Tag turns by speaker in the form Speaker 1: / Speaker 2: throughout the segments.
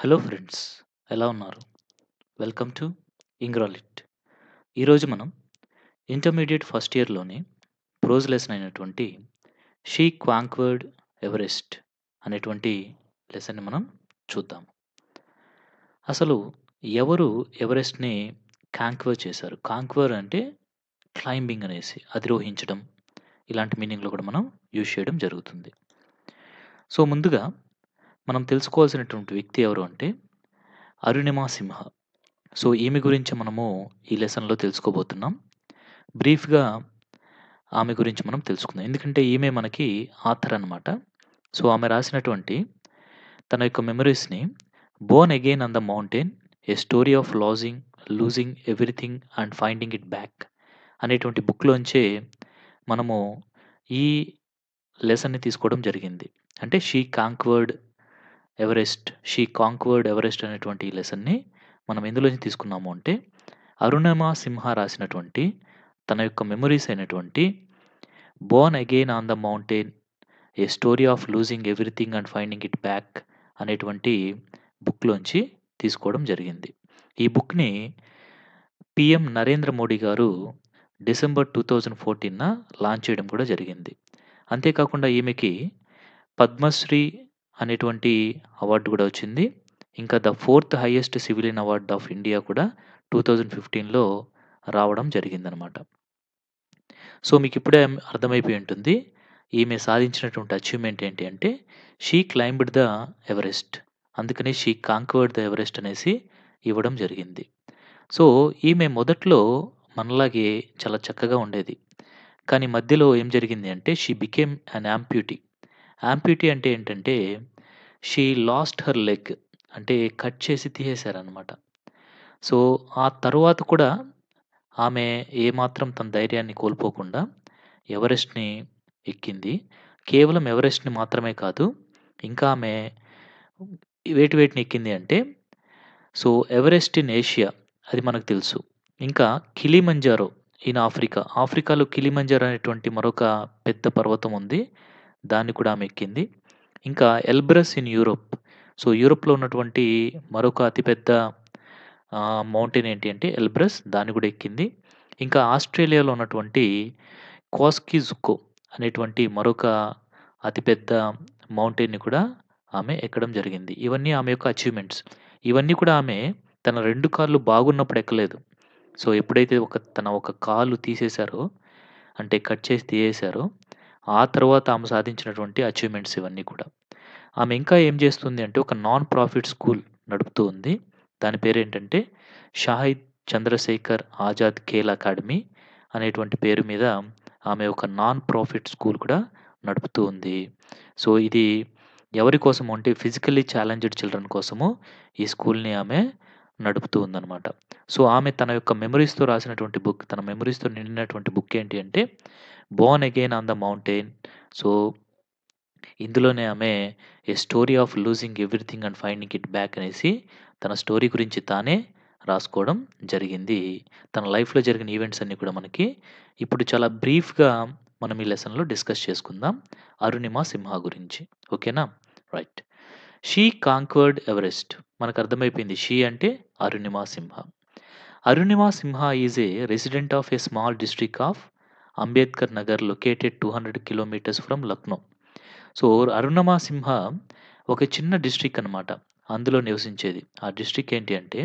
Speaker 1: Hello friends ఎలా ఉన్నారు welcome to ఇంగ్రాలిట్ ఈరోజు మనం ఇంటర్మీడియట్ ఫస్ట్ ఇయర్లోని ప్రోజ్ లెసన్ అయినటువంటి షీ క్వాంక్వర్డ్ ఎవరెస్ట్ అనేటువంటి లెసన్ని మనం చూద్దాం అసలు ఎవరు ఎవరెస్ట్ని కాంక్వర్ చేశారు కాంక్వర్ అంటే క్లైంబింగ్ అనేసి అధిరోహించడం ఇలాంటి మీనింగ్లో కూడా మనం యూజ్ చేయడం జరుగుతుంది సో ముందుగా మనం తెలుసుకోవాల్సినటువంటి వ్యక్తి ఎవరు అంటే అరుణిమా సింహ సో ఈమె గురించి మనము ఈ లెసన్లో తెలుసుకోబోతున్నాం బ్రీఫ్గా ఆమె గురించి మనం తెలుసుకుందాం ఎందుకంటే ఈమె మనకి ఆథర్ అనమాట సో ఆమె రాసినటువంటి తన యొక్క మెమరీస్ని born again on the mountain a story of losing losing everything and finding it back అనేటువంటి బుక్లోంచే మనము ఈ లెసన్ని తీసుకోవడం జరిగింది అంటే she conquered Everest she conquered Everest అనేటువంటి లెసన్ని మనం ఎందులోంచి తీసుకున్నాము అంటే అరుణమా సింహ రాసినటువంటి తన యొక్క మెమరీస్ అయినటువంటి born again on the mountain a story of losing everything and finding it back అనేటువంటి బుక్లోంచి తీసుకోవడం జరిగింది ఈ బుక్ని PM Narendra Modi garu December two thousand ఫోర్టీన్న లాంచ్ చేయడం కూడా జరిగింది అంతేకాకుండా ఈమెకి పద్మశ్రీ అనేటువంటి అవార్డు కూడా వచ్చింది. ఇంకా the fourth highest civilian award of India కూడా టూ ఫిఫ్టీన్లో రావడం జరిగిందనమాట. సో, మీకు ఇప్పుడే అర్థమైపోయి ఉంటుంది. ఈమె సాధించినటువంటి అచీవ్‌మెంట్ ఏంటి అంటే షీ క్లైంబ్డ్ ద ఎవరెస్ట్. అందుకనే షీ కాంక్వర్డ్ ద ఎవరెస్ట్ అనేసి ఇవ్వడం జరిగింది. సో, ఈమె మొదట్లో మనలాగే చాలా చక్కగా ఉండేది. కానీ మధ్యలో ఏం జరిగింది అంటే షీ బికేమ్ అన్ యాంప్యూటీ. యాంప్యూటీ అంటే ఏంటంటే షీ లాస్ట్ హర్ లెగ్ అంటే కట్ చేసి తీసేశారనమాట సో ఆ తర్వాత కూడా ఆమె ఏమాత్రం తన ధైర్యాన్ని కోల్పోకుండా ఎవరెస్ట్ని ఎక్కింది కేవలం ఎవరెస్ట్ని మాత్రమే కాదు ఇంకా ఆమె వేటి వేటిని ఎక్కింది అంటే సో ఎవరెస్ట్ ఇన్ ఏషియా అది మనకు తెలుసు ఇంకా కిలిమంజారో ఇన్ ఆఫ్రికా ఆఫ్రికాలో కిలిమంజారో అనేటువంటి మరొక పెద్ద పర్వతం ఉంది దాన్ని కూడా ఆమె ఎక్కింది ఇంకా ఎల్బ్రస్ ఇన్ యూరోప్ సో యూరోప్లో ఉన్నటువంటి మరొక అతిపెద్ద మౌంటైన్ ఏంటి అంటే ఎల్బ్రస్ దాన్ని కూడా ఎక్కింది ఇంకా ఆస్ట్రేలియాలో ఉన్నటువంటి కోస్కిజుకో అనేటువంటి మరొక అతిపెద్ద మౌంటైన్ని కూడా ఆమె ఎక్కడం జరిగింది ఇవన్నీ ఆమె యొక్క అచీవ్మెంట్స్ ఇవన్నీ కూడా ఆమె తన రెండు కాళ్ళు బాగున్నప్పుడు ఎక్కలేదు సో ఎప్పుడైతే ఒక తన ఒక కాలు తీసేశారో అంటే కట్ చేసి తీసేశారో ఆ తర్వాత ఆమె సాధించినటువంటి అచీవ్మెంట్స్ ఇవన్నీ కూడా ఆమె ఇంకా ఏం చేస్తుంది అంటే ఒక నాన్ ప్రాఫిట్ స్కూల్ నడుపుతూ ఉంది దాని పేరేంటంటే షాహిద్ చంద్రశేఖర్ ఆజాద్ ఖేల్ అకాడమీ అనేటువంటి పేరు మీద ఆమె ఒక నాన్ ప్రాఫిట్ స్కూల్ కూడా నడుపుతూ ఉంది సో ఇది ఎవరి కోసం అంటే ఫిజికల్లీ ఛాలెంజ్డ్ చిల్డ్రన్ కోసము ఈ స్కూల్ని ఆమె నడుపుతూ ఉందన్నమాట సో ఆమె తన యొక్క మెమరీస్తో రాసినటువంటి బుక్ తన మెమరీస్తో నిండినటువంటి బుక్ ఏంటి అంటే born again on the mountain so ఇందులోనే ఆమె a story of losing everything and finding it back అనేసి తన స్టోరీ గురించి తానే రాసుకోవడం జరిగింది తన లైఫ్లో జరిగిన ఈవెంట్స్ అన్నీ కూడా మనకి ఇప్పుడు చాలా బ్రీఫ్గా మనం ఈ లెసన్లో డిస్కస్ చేసుకుందాం అరుణిమ సింహ గురించి ఓకేనా రైట్ షీ కాంక్వర్డ్ ఎవరెస్ట్ మనకు అర్థమైపోయింది షీ అంటే Arunima Sinha Arunima Sinha is a resident of a small district of Ambedkar Nagar located two hundred kilometres from Lucknow so Arunima Sinha ఒక చిన్న డిస్ట్రిక్ట్ అనమాట అందులో నివసించేది ఆ డిస్ట్రిక్ ఏంటి అంటే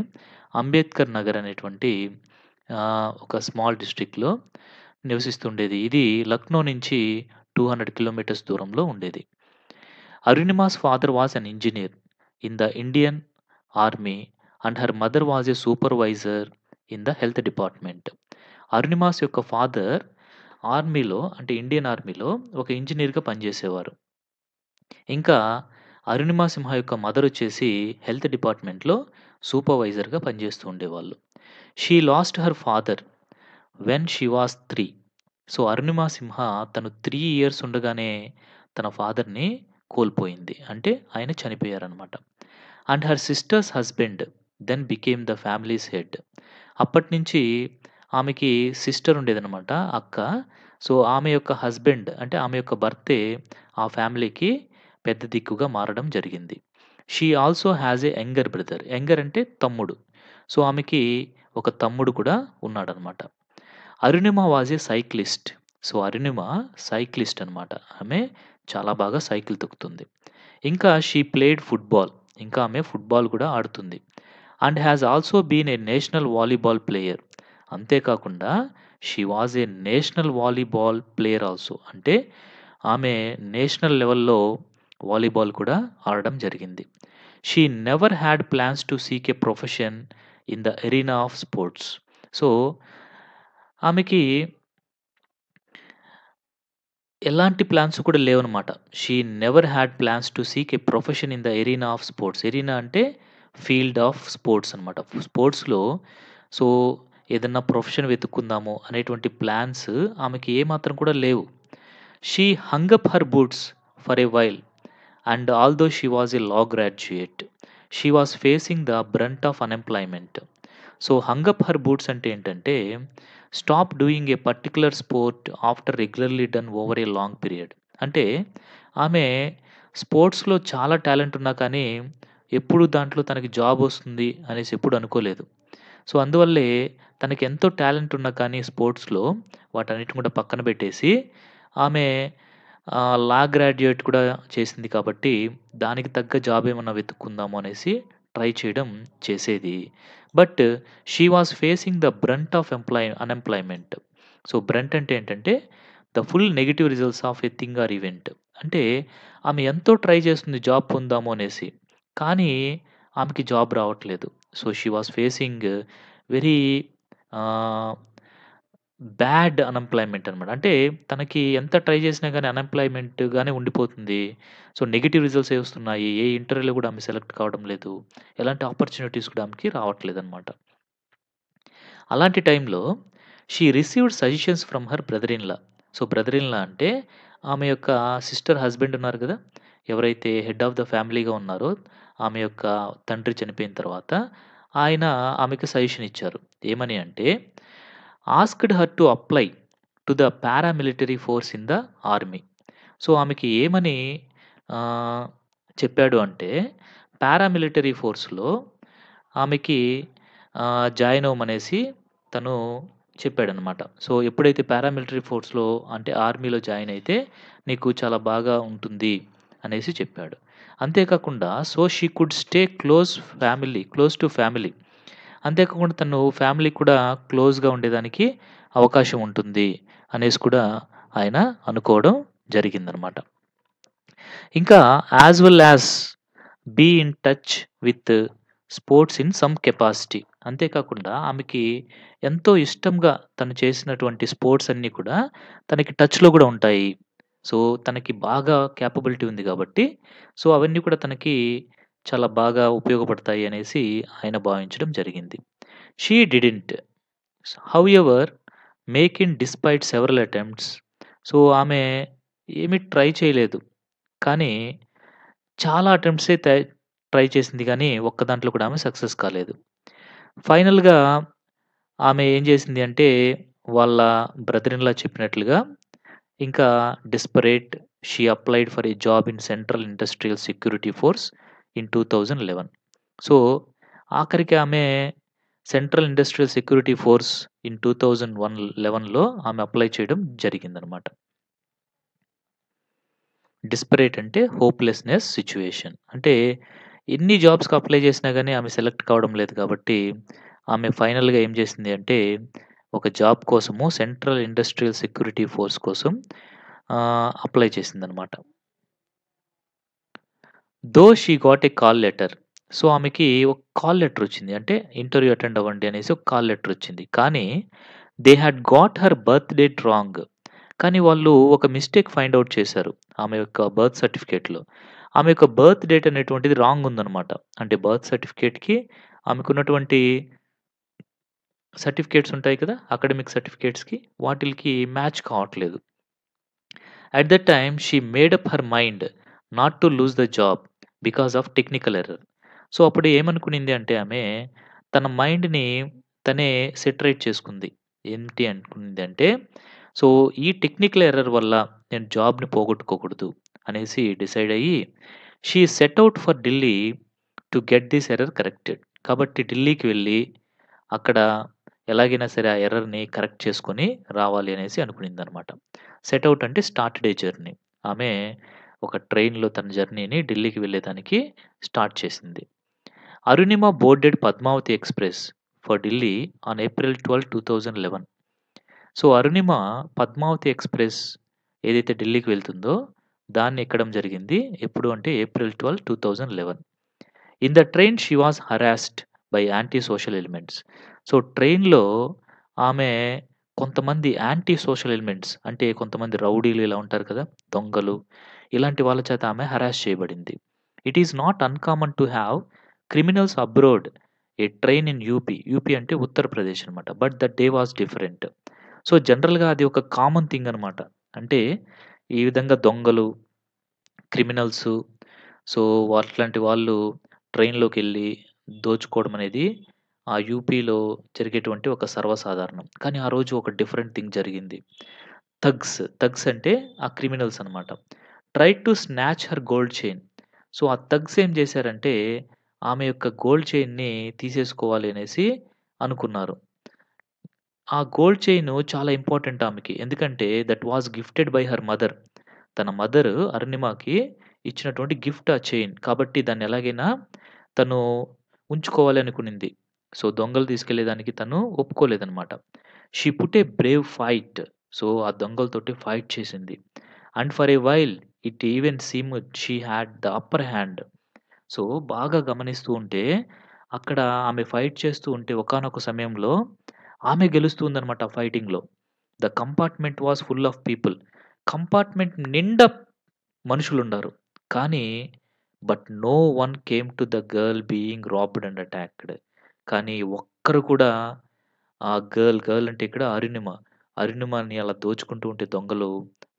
Speaker 1: అంబేద్కర్ నగర్ అనేటువంటి ఒక స్మాల్ డిస్ట్రిక్ట్లో నివసిస్తుండేది ఇది లక్నో నుంచి టూ హండ్రెడ్ కిలోమీటర్స్ దూరంలో ఉండేది Arunima's father was an engineer in the Indian army and her mother was a supervisor in the health department Arunima's యొక్క ఫాదర్ ఆర్మీలో అంటే ఇండియన్ ఆర్మీలో ఒక ఇంజనీర్గా పనిచేసేవారు ఇంకా అరుణిమా సింహ యొక్క మదర్ వచ్చేసి హెల్త్ డిపార్ట్మెంట్లో సూపర్వైజర్గా పనిచేస్తూ ఉండేవాళ్ళు she lost her father when she was three so Arunima Sinha తను త్రీ ఇయర్స్ ఉండగానే తన ఫాదర్ని కోల్పోయింది అంటే ఆయన చనిపోయారనమాట and her sister's husband then became the family's head అప్పటి నుంచి ఆమెకి సిస్టర్ ఉండేదనమాట అక్క. సో, ఆమె యొక్క హస్బెండ్ అంటే ఆమె యొక్క భర్తే ఆ ఫ్యామిలీకి పెద్ద దిక్కుగా మారడం జరిగింది. She also has a younger brother. Younger అంటే తమ్ముడు. సో, ఆమెకి ఒక తమ్ముడు కూడా ఉన్నాడనమాట. Arunima was a cyclist. So, Arunima cyclist అనమాట. ఆమె చాలా బాగా సైకిల్ తొక్కుతుంది. ఇంకా షీ ప్లేడ్ ఫుట్‌బాల్. ఇంకా ఆమె ఫుట్‌బాల్ కూడా ఆడుతుంది. And has also been a national volleyball player. అంతేకాకుండా she was a national volleyball player also అంటే ఆమె నేషనల్ లెవెల్లో వాలీబాల్ కూడా ఆడడం జరిగింది she never had plans to seek a profession in the arena of sports so ఆమెకి ఎలాంటి plans కూడా లేవనమాట she never had plans to seek a profession in the arena of sports arena అంటే field of sports అనమాట స్పోర్ట్స్లో so ఏదన్నా profession వెతుక్కుందాము అనేటువంటి plans ఆమెకి ఏమాత్రం కూడా లేవు she hung up her boots for a while and although she was a law graduate she was facing the brunt of unemployment so hung up her boots అంటే ఏంటంటే stop doing a particular sport after regularly done over a long period అంటే ఆమె స్పోర్ట్స్లో చాలా talent ఉన్నా కానీ ఎప్పుడు దాంట్లో తనకి జాబ్ వస్తుంది అనేసి ఎప్పుడు అనుకోలేదు సో అందువల్లే తనకి ఎంతో టాలెంట్ ఉన్న కానీ స్పోర్ట్స్‌లో వాటన్నిటిని కూడా పక్కన పెట్టేసి, ఆమె లా గ్రాడ్యుయేట్ కూడా చేసింది కాబట్టి, దానికి తగ్గ జాబ్ ఏమన్నా వెతుక్కుందాము అనేసి ట్రై చేయడం చేసేది. But she was facing the brunt of employ unemployment. So, brunt అంటే ఏంటంటే, the full negative results of a thing or event. అంటే ఆమె ఎంతో ట్రై చేస్తుంది జాబ్ పొందాము అనేసి. కానీ ఆమెకి జాబ్ రావట్లేదు. So she was facing very bad unemployment అనమాట అంటే తనకి ఎంత ట్రై చేసినా కానీ అన్ఎంప్లాయ్మెంట్గానే ఉండిపోతుంది సో నెగిటివ్ రిజల్ట్స్ ఏ వస్తున్నాయి ఏ ఇంటర్వ్యూలో కూడా ఆమె సెలెక్ట్ కావడం లేదు ఎలాంటి ఆపర్చునిటీస్ కూడా ఆమెకి రావట్లేదు అనమాట అలాంటి టైంలో she received suggestions from her brother in law so brother in law అంటే ఆమె యొక్క సిస్టర్ హస్బెండ్ ఉన్నారు కదా ఎవరైతే హెడ్ ఆఫ్ ద ఫ్యామిలీగా ఉన్నారో ఆమె యొక్క తండ్రి చనిపోయిన తర్వాత ఆయన ఆమెకు సజెషన్ ఇచ్చారు ఏమని అంటే asked her to apply to the paramilitary force in the army so ఆమెకి ఏమని చెప్పాడు అంటే పారామిలిటరీ ఫోర్స్లో ఆమెకి జాయిన్ అవ్వమనేసి తను చెప్పాడనమాట సో ఎప్పుడైతే పారామిలిటరీ ఫోర్స్లో అంటే ఆర్మీలో జాయిన్ అయితే నీకు చాలా బాగా ఉంటుంది అనేసి చెప్పాడు అంతేకాకుండా so she could stay close family close to family అంతేకాకుండా తను ఫ్యామిలీ కూడా క్లోజ్గా ఉండేదానికి అవకాశం ఉంటుంది అనేసి కూడా ఆయన అనుకోవడం జరిగిందనమాట ఇంకా as well as be in touch with sports in some capacity అంతేకాకుండా ఆమెకి ఎంతో ఇష్టంగా తను చేసినటువంటి స్పోర్ట్స్ అన్నీ కూడా తనకి టచ్లో కూడా ఉంటాయి సో, తనకి బాగా క్యాపబిలిటీ ఉంది కాబట్టి సో, అవన్నీ కూడా తనకి చాలా బాగా ఉపయోగపడతాయి అనేసి ఆయన భావించడం జరిగింది. She however make in despite several attempts. So, ఆమె ఏమి ట్రై చేయలేదు. కానీ, చాలా అటెంప్ట్సే ట్రై చేసింది కానీ ఒక్క దాంట్లో కూడా ఆమె సక్సెస్ కాలేదు. ఫైనల్‌గా ఆమె ఏం చేసింది అంటే, వాళ్ళ బ్రదర్ ఇన్లా చెప్పినట్లుగా ఇంకా desperate she applied for a job in central industrial security force in two thousand eleven so ఆఖరికి ఆమె central industrial security force in two thousand one లెవెన్లో ఆమె అప్లై చేయడం జరిగిందనమాట డిస్పరేట్ అంటే హోప్లెస్నెస్ సిచ్యువేషన్ అంటే ఎన్ని జాబ్స్కి అప్లై చేసినా కానీ ఆమె సెలెక్ట్ కావడం లేదు కాబట్టి ఆమె ఫైనల్గా ఏం చేసింది అంటే ఒక జాబ్ కోసము సెంట్రల్ ఇండస్ట్రియల్ సెక్యూరిటీ ఫోర్స్ కోసం అప్లై చేసిందనమాట though she got a call letter so ఆమెకి ఒక కాల్ లెటర్ వచ్చింది అంటే ఇంటర్వ్యూ అటెండ్ అవ్వండి అనేసి ఒక కాల్ లెటర్ వచ్చింది కానీ they had got her birth date wrong కానీ వాళ్ళు ఒక మిస్టేక్ ఫైండ్ అవుట్ చేశారు ఆమె యొక్క బర్త్ సర్టిఫికేట్లో ఆమె యొక్క బర్త్ డేట్ అనేటువంటిది రాంగ్ ఉందనమాట అంటే బర్త్ సర్టిఫికేట్కి ఆమెకున్నటువంటి సర్టిఫికేట్స్ ఉంటాయి కదా అకాడమిక్ సర్టిఫికేట్స్కి వాటికి మ్యాచ్ కావట్లేదు at the time she made up her mind not to lose the job because of technical error so అప్పుడు ఏమనుకునింది అంటే ఆమె తన మైండ్ని తనే సెటరేట్ చేసుకుంది ఏంటి అనుకునింది అంటే సో ఈ టెక్నికల్ ఎర్రర్ వల్ల నేను జాబ్ని పోగొట్టుకోకూడదు అనేసి డిసైడ్ అయ్యి she set out for Delhi to get this error corrected కాబట్టి ఢిల్లీకి వెళ్ళి అక్కడ ఎలాగైనా సరే ఆ ఎర్రర్ని కరెక్ట్ చేసుకొని రావాలి అనేసి అనుకునింది అనమాట సెట్అవుట్ అంటే స్టార్ట్ డే జర్నీ ఆమె ఒక ట్రైన్లో తన జర్నీని ఢిల్లీకి వెళ్ళేదానికి స్టార్ట్ చేసింది Arunima boarded Padmavati express for Delhi on April twelve two thousand eleven so Arunima Padmavati express ఏదైతే ఢిల్లీకి వెళ్తుందో దాన్ని ఎక్కడం జరిగింది ఎప్పుడు అంటే April twelve two thousand eleven in the train she was harassed by anti social elements so ట్రైన్లో ఆమె కొంతమంది యాంటీ సోషల్ ఎలిమెంట్స్ అంటే కొంతమంది రౌడీలు ఇలా ఉంటారు కదా దొంగలు ఇలాంటి వాళ్ళ చేత ఆమె హరాస్ చేయబడింది it is not uncommon to have criminals abroad a train in UP UP అంటే ఉత్తరప్రదేశ్ అనమాట but that day was different so జనరల్గా అది ఒక కామన్ థింగ్ అనమాట అంటే ఈ విధంగా దొంగలు క్రిమినల్స్ సో అట్లాంటి వాళ్ళు ట్రైన్లోకి వెళ్ళి దోచుకోవడం అనేది ఆ యూపీలో జరిగేటువంటి ఒక సర్వసాధారణం కానీ ఆ రోజు ఒక డిఫరెంట్ థింగ్ జరిగింది థగ్స్ థగ్స్ అంటే ఆ క్రిమినల్స్ అనమాట try to snatch her gold chain so ఆ థగ్స్ ఏం చేశారంటే ఆమె యొక్క గోల్డ్ చైన్ని తీసేసుకోవాలి అనేసి అనుకున్నారు ఆ గోల్డ్ చైన్ చాలా ఇంపార్టెంట్ ఆమెకి ఎందుకంటే that was gifted by her mother తన మదర్ అరుణిమాకి ఇచ్చినటువంటి గిఫ్ట్ ఆ చైన్ కాబట్టి దాన్ని ఎలాగైనా తను ఉంచుకోవాలనుకునింది. సో, దొంగలు తీసుకెళ్ళేదానికి తను ఒప్పుకోలేదనమాట. She put a brave fight. So, ఆ దొంగలతోటి ఫైట్ చేసింది. And for a while it even seem she had the upper hand. So, బాగా గమనిస్తూ ఉంటే అక్కడ ఆమె ఫైట్ చేస్తూ ఉంటే ఒకానొక సమయంలో ఆమె గెలుస్తూ ఉందనమాట ఆ ఫైటింగ్‌లో. The compartment was full of people. Compartment నిండా మనుషులుండారు. కానీ but no one came to the girl being robbed and attacked. కానీ ఒక్కరు కూడా ఆ గర్ల్, గర్ల్ అంటే ఇక్కడ అరుణిమ. అరుణిమని అలా దోచుకుంటూ ఉంటే దొంగలు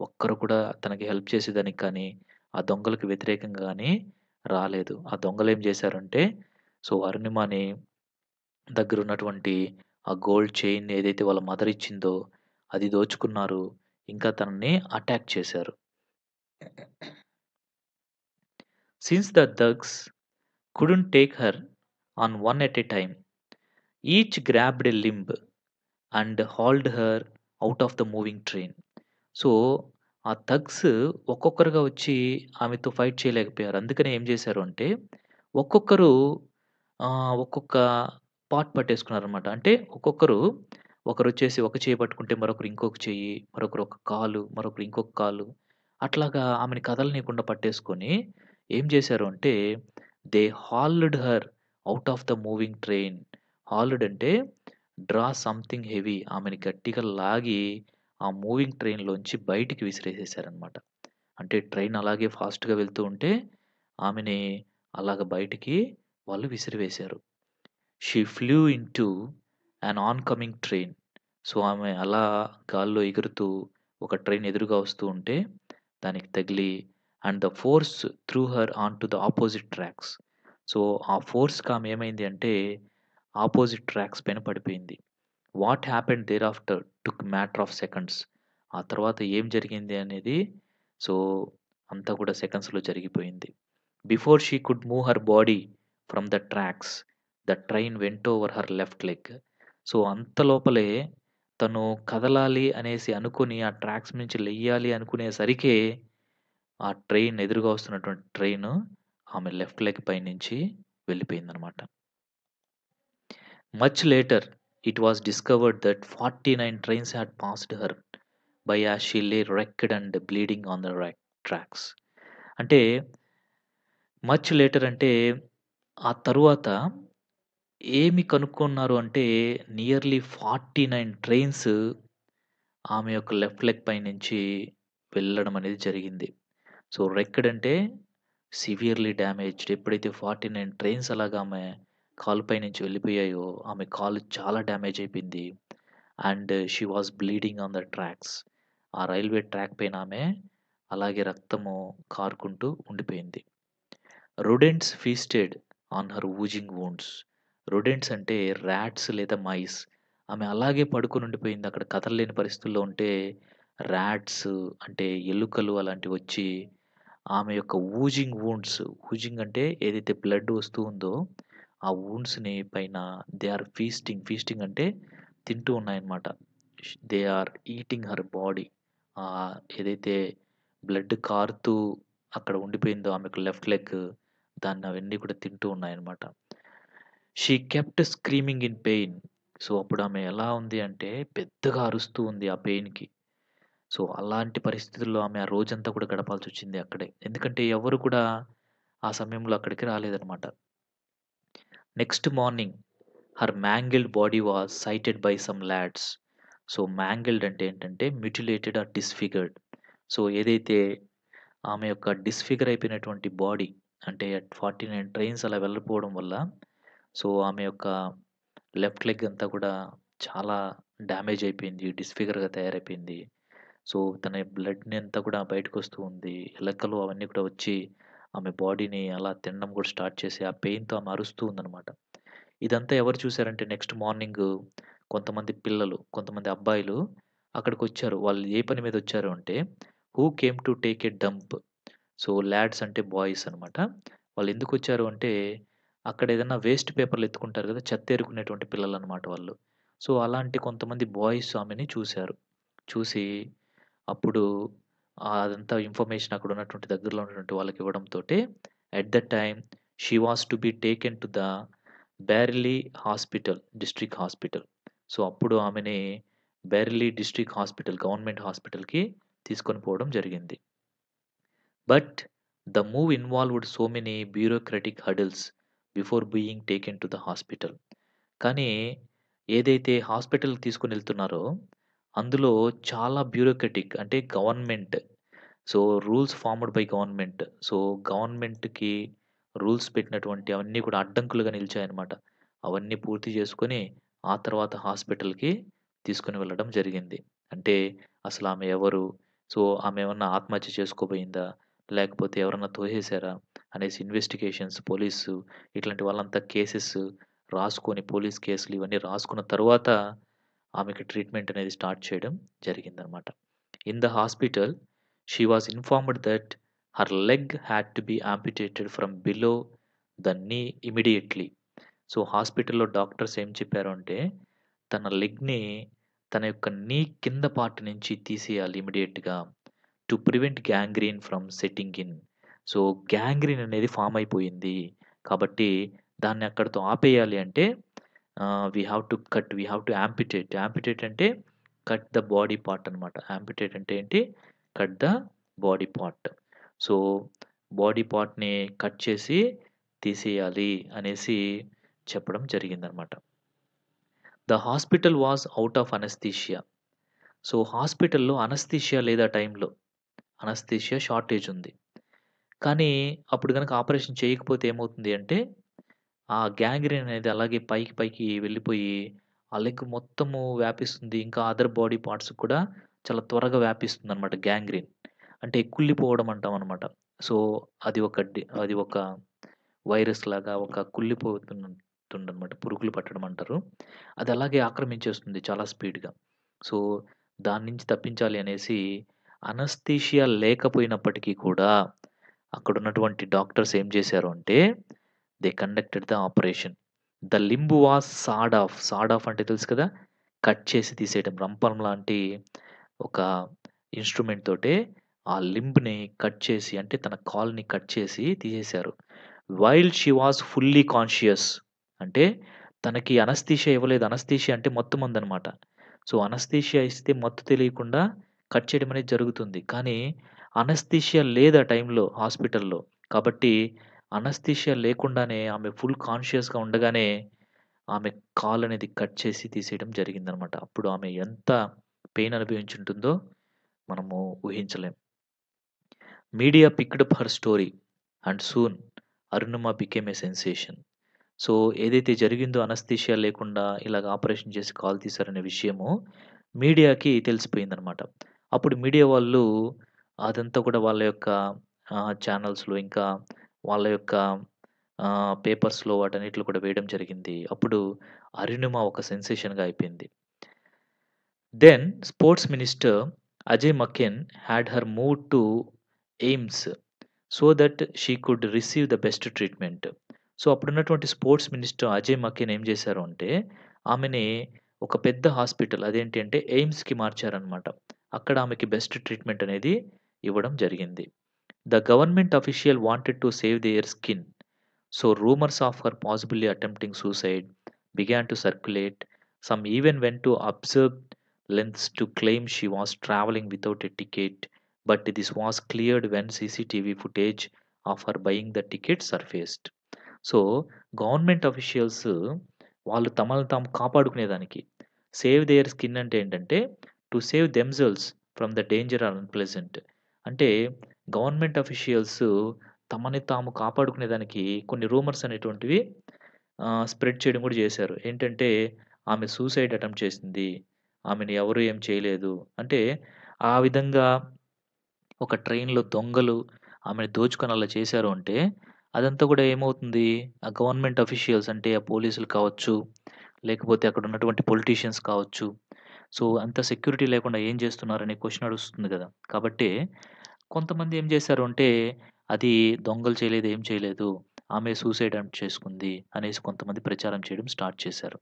Speaker 1: ఒక్కరు కూడా తనకి హెల్ప్ చేసేదానికి కానీ, ఆ దొంగలకు వ్యతిరేకంగా కానీ రాలేదు. ఆ దొంగలు ఏం చేశారంటే సో, అరుణిమని ఉన్నటువంటి ఆ గోల్డ్ చైన్ ఏదైతే వాళ్ళ మదర్ ఇచ్చిందో అది దోచుకున్నారు. ఇంకా తనని అటాక్ చేశారు. Since the thugs couldn't take her on one at a time, each grabbed a limb and hauled her out of the moving train so ఆ థగ్స్ ఒక్కొక్కరుగా వచ్చి ఆమెతో ఫైట్ చేయలేకపోయారు అందుకనే ఏం చేశారు అంటే ఒక్కొక్కరు ఒక్కొక్క పార్ట్ పట్టేసుకున్నారు అనమాట అంటే ఒక్కొక్కరు ఒకరు వచ్చేసి ఒక చేయి పట్టుకుంటే మరొకరు ఇంకొక చేయి మరొకరు ఒక కాలు మరొకరు ఇంకొక కాలు అట్లాగా ఆమెని కదలనీయకుండా పట్టేసుకొని ఏం చేశారు అంటే they hauled her out of the moving train hauled అంటే డ్రా సంథింగ్ హెవీ ఆమెని గట్టిగా లాగి ఆ మూవింగ్ ట్రైన్లోంచి బయటికి విసిరేసేసారనమాట అంటే ట్రైన్ అలాగే ఫాస్ట్గా వెళ్తూ ఉంటే ఆమెని అలాగ బయటికి వాళ్ళు విసిరివేశారు she flew into an oncoming train so ఆమె అలా గాల్లో ఎగురుతూ ఒక ట్రైన్ ఎదురుగా వస్తూ ఉంటే దానికి తగిలి and the force through her onto the opposite tracks so ఆ ఫోర్స్ ఆమె ఏమైంది అంటే ఆపోజిట్ ట్రాక్స్ పైన పడిపోయింది what happen there after took matter of seconds ఆ తర్వాత ఏం జరిగింది అనేది సో అంతా కూడా సెకండ్స్లో జరిగిపోయింది before she could move her body from the tracks the train went over her left leg so అంత లోపలే తను కదలాలి అనేసి అనుకుని ఆ ట్రాక్స్ నుంచి లెయ్యాలి అనుకునేసరికే ఆ ట్రైన్ ఎదురుగా వస్తున్నటువంటి ట్రైన్ ఆమె లెఫ్ట్ లెగ్ పైనుంచి వెళ్ళిపోయిందనమాట much later it was discovered that forty nine trains had passed her by uh she lay wrecked and bleeding on the right tracks అంటే మచ్ లేటర్ అంటే ఆ తరువాత ఏమి కనుక్కున్నారు అంటే నియర్లీ ఫార్టీ నైన్ ట్రైన్స్ ఆమె యొక్క లెఫ్ట్ లెగ్ పై నుంచి వెళ్ళడం అనేది జరిగింది సో రెక్కడంటే సివియర్లీ డ్యామేజ్డ్ ఎప్పుడైతే ఫార్టీ నైన్ ట్రైన్స్ అలాగా ఆమె కాలుపై నుంచి వెళ్ళిపోయాయో ఆమె కాలు చాలా డ్యామేజ్ అయిపోయింది and she was bleeding on the tracks ఆ రైల్వే ట్రాక్ పైన ఆమె అలాగే రక్తము కారుకుంటూ ఉండిపోయింది rodents feasted on her oozing wounds rodents అంటే ర్యాట్స్ లేదా మైస్ ఆమె అలాగే పడుకుని ఉండిపోయింది అక్కడ లేని పరిస్థితుల్లో ఉంటే ర్యాట్స్ అంటే ఎలుకలు అలాంటివి వచ్చి ఆమె యొక్క ఊజింగ్ వూండ్స్ ఊజింగ్ అంటే ఏదైతే బ్లడ్ వస్తూ ఉందో ఆ వూండ్స్ని పైన దే ఆర్ ఫీస్టింగ్ ఫీస్టింగ్ అంటే తింటూ ఉన్నాయన్నమాట they are eating her body ఏదైతే బ్లడ్ కారుతూ అక్కడ ఉండిపోయిందో ఆమెకు లెఫ్ట్ లెగ్ దాన్ని అవన్నీ కూడా తింటూ ఉన్నాయన్నమాట she kept screaming in pain so అప్పుడు ఆమె ఎలా ఉంది అంటే పెద్దగా అరుస్తూ ఉంది ఆ పెయిన్కి సో అలాంటి పరిస్థితుల్లో ఆమె ఆ రోజంతా కూడా గడపాల్సి వచ్చింది అక్కడే. ఎందుకంటే ఎవరు కూడా ఆ సమయంలో అక్కడికి రాలేదనమాట. Next morning her mangled body was sighted by some lads. So mangled అంటే ఏంటంటే మ్యూటిలేటెడ్ ఆర్ డిస్ఫిగర్డ్. సో ఏదైతే ఆమె యొక్క డిస్ఫిగర్ అయిపోయినటువంటి బాడీ అంటే అట్ ఫార్టీ నైన్ ట్రైన్స్ అలా వెళ్ళిపోవడం వల్ల సో ఆమె యొక్క లెఫ్ట్ లెగ్ అంతా కూడా చాలా డ్యామేజ్ అయిపోయింది. డిస్ఫిగర్‌గా తయారైపోయింది. సో తన బ్లడ్ని అంతా కూడా బయటకు వస్తూ ఉంది ఎలకలు అవన్నీ కూడా వచ్చి ఆమె బాడీని అలా తినడం కూడా స్టార్ట్ చేసి ఆ పెయిన్తో ఆమె అరుస్తూ ఉందన్నమాట ఇదంతా ఎవరు చూశారంటే నెక్స్ట్ మార్నింగ్ కొంతమంది పిల్లలు కొంతమంది అబ్బాయిలు అక్కడికి వచ్చారు వాళ్ళు ఏ పని మీద వచ్చారు అంటే who came to take a dump so lads అంటే బాయ్స్ అనమాట వాళ్ళు ఎందుకు వచ్చారు అంటే అక్కడ ఏదైనా వేస్ట్ పేపర్లు ఎత్తుకుంటారు కదా చెత్త ఎరుకునేటువంటి పిల్లలు అనమాట వాళ్ళు సో అలాంటి కొంతమంది బాయ్స్ ఆమెని చూశారు చూసి అప్పుడు అదంతా ఇన్ఫర్మేషన్ అక్కడ ఉన్నటువంటి దగ్గరలో ఉన్నటువంటి వాళ్ళకి ఇవ్వడంతో at the time she was to be taken to the Bareilly hospital district hospital so అప్పుడు ఆమెని బ్యారిలీ డిస్ట్రిక్ట్ హాస్పిటల్ గవర్నమెంట్ హాస్పిటల్కి తీసుకొని పోవడం జరిగింది but the move involved so many bureaucratic hurdles before being taken to the hospital కానీ ఏదైతే hospital తీసుకుని వెళ్తున్నారో అందులో చాలా బ్యూరోక్రటిక్ అంటే government so rules formed by government. So, గవర్నమెంట్‌కి రూల్స్ పెట్టినటువంటి అవన్నీ కూడా అడ్డంకులుగా నిలిచాయన్నమాట. అవన్నీ పూర్తి చేసుకొని, ఆ తర్వాత హాస్పిటల్‌కి తీసుకొని వెళ్ళడం జరిగింది. అంటే అసలు ఆమె ఎవరు? సో, ఆమె ఏమన్నా ఆత్మహత్య చేసుకోబోయిందా? లేకపోతే ఎవరన్నా తోహేశారా అనేసి ఇన్వెస్టిగేషన్స్, పోలీసు ఇట్లాంటి వాళ్ళంతా కేసెస్ రాసుకొని, పోలీస్ కేసులు ఇవన్నీ రాసుకున్న తర్వాత ఆమెకి ట్రీట్మెంట్ అనేది స్టార్ట్ చేయడం జరిగిందనమాట in the hospital she was informed that her leg had to be amputated from below the knee immediately so హాస్పిటల్లో డాక్టర్స్ ఏం చెప్పారు అంటే తన లెగ్ని తన యొక్క నీ కింద పార్ట్ నుంచి తీసేయాలి ఇమీడియట్గా to prevent gangrene from setting in so gangrene అనేది ఫామ్ అయిపోయింది కాబట్టి దాన్ని అక్కడితో ఆపేయాలి అంటే we have to cut we have to amputate amputate అంటే కట్ ద బాడీ పార్ట్ అనమాట యాంపిటేట్ అంటే ఏంటి cut the body part so body పార్ట్ని కట్ చేసి తీసేయాలి అనేసి చెప్పడం జరిగిందనమాట the hospital was out of anaesthesia so హాస్పిటల్లో అనస్థీషియా లేదా టైంలో అనస్థీషియా షార్టేజ్ ఉంది కానీ అప్పుడు కనుక ఆపరేషన్ చేయకపోతే ఏమవుతుంది అంటే ఆ గ్యాంగ్రీన్ అనేది అలాగే పైకి పైకి వెళ్ళిపోయి ఆ లెగ్ మొత్తము వ్యాపిస్తుంది. ఇంకా అదర్ బాడీ పార్ట్స్ కూడా చాలా త్వరగా వ్యాపిస్తుంది అనమాట గ్యాంగ్రీన్. అంటే కుళ్ళిపోవడం అంటాం అనమాట సో, అది ఒక అది ఒక వైరస్ లాగా ఒక కుళ్ళిపోతుంటుందనమాట. పురుగులు పట్టడం అంటారు. అది అలాగే ఆక్రమించేస్తుంది చాలా స్పీడ్‌గా. సో, దాని నుంచి తప్పించాలి అనేసి అనస్థీషియా లేకపోయినప్పటికీ కూడా అక్కడున్నటువంటి డాక్టర్స్ ఏం చేశారు అంటే they conducted the operation the limb was sawed off sawed off అంటే తెలుసు కదా కట్ చేసి తీసేయటం రంపం లాంటి ఒక ఇన్స్ట్రుమెంట్ తోటే ఆ లింబ్ని కట్ చేసి అంటే తన కాల్ని కట్ చేసి తీసేశారు while she was fully conscious అంటే తనకి అనస్థీషియా ఇవ్వలేదు అనస్థీషియా అంటే మత్తు మందనమాట సో అనస్థీషియా ఇస్తే మత్తు తెలియకుండా కట్ చేయడం అనేది జరుగుతుంది కానీ అనస్థీషియా లేదు ఆ టైంలో హాస్పిటల్లో కాబట్టి అనస్థీషియా లేకుండానే ఆమె ఫుల్ కాన్షియస్‌గా ఉండగానే, ఆమె కాల్ అనేది కట్ చేసి తీసేయడం జరిగిందనమాట. అప్పుడు ఆమె ఎంత పెయిన్ అనుభవించుంటుందో మనము ఊహించలేం. Media picked up her story and soon Arunima became a sensation. So, ఏదైతే జరిగిందో అనస్థీషియా లేకుండా ఇలాగ ఆపరేషన్ చేసి కాల్ తీశారనే విషయము మీడియాకి తెలిసిపోయిందనమాట. అప్పుడు మీడియా వాళ్ళు అదంతా కూడా వాళ్ళ యొక్క ఛానల్స్‌లో ఇంకా వాళ్ళ యొక్క పేపర్స్‌లో వాటన్నిటిలో కూడా వేయడం జరిగింది. అప్పుడు 'అరుణిమ' ఒక సెన్సేషన్‌గా అయిపోయింది. Then sports minister Ajay Maken had her move to AIIMS so that she could receive the best treatment. So అప్పుడున్నటువంటి స్పోర్ట్స్ మినిస్టర్ అజయ్ మకెన్ ఏం చేశారు అంటే ఆమెని ఒక పెద్ద హాస్పిటల్ అదేంటి అంటే ఎయిమ్స్‌కి మార్చారనమాట. అక్కడ ఆమెకి బెస్ట్ ట్రీట్మెంట్ అనేది ఇవ్వడం జరిగింది. The government official wanted to save their skin, so rumors of her possibly attempting suicide began to circulate. Some even went to absurd lengths to claim she was traveling without a ticket, but this was cleared when CCTV footage of her buying the ticket surfaced. So government officials వాళ్ళు తమను తాము కాపాడుకునేదానికి save their skin అంటే ఏంటంటే to save themselves from the danger or unpleasant అంటే government officials తమని తాము కాపాడుకునేదానికి కొన్ని రూమర్స్ అనేటువంటివి స్ప్రెడ్ చేయడం కూడా చేశారు ఏంటంటే ఆమె సూసైడ్ అటెంప్ట్ చేసింది ఆమెను ఎవరు ఏం చేయలేదు అంటే ఆ విధంగా ఒక ట్రైన్లో దొంగలు ఆమెను దోచుకొని అలా చేశారు అంటే అదంతా కూడా ఏమవుతుంది ఆ గవర్నమెంట్ అఫీషియల్స్ అంటే ఆ పోలీసులు కావచ్చు లేకపోతే అక్కడ ఉన్నటువంటి పొలిటీషియన్స్ కావచ్చు సో అంత సెక్యూరిటీ లేకుండా ఏం చేస్తున్నారనే క్వశ్చన్ నడుస్తుంది కదా కాబట్టి కొంతమంది ఏం చేశారు అంటే, అది దొంగలు చేయలేదు, ఏం చేయలేదు. ఆమె సూసైడ్ అటెంప్ట్ చేసుకుంది అనేసి కొంతమంది ప్రచారం చేయడం స్టార్ట్ చేశారు.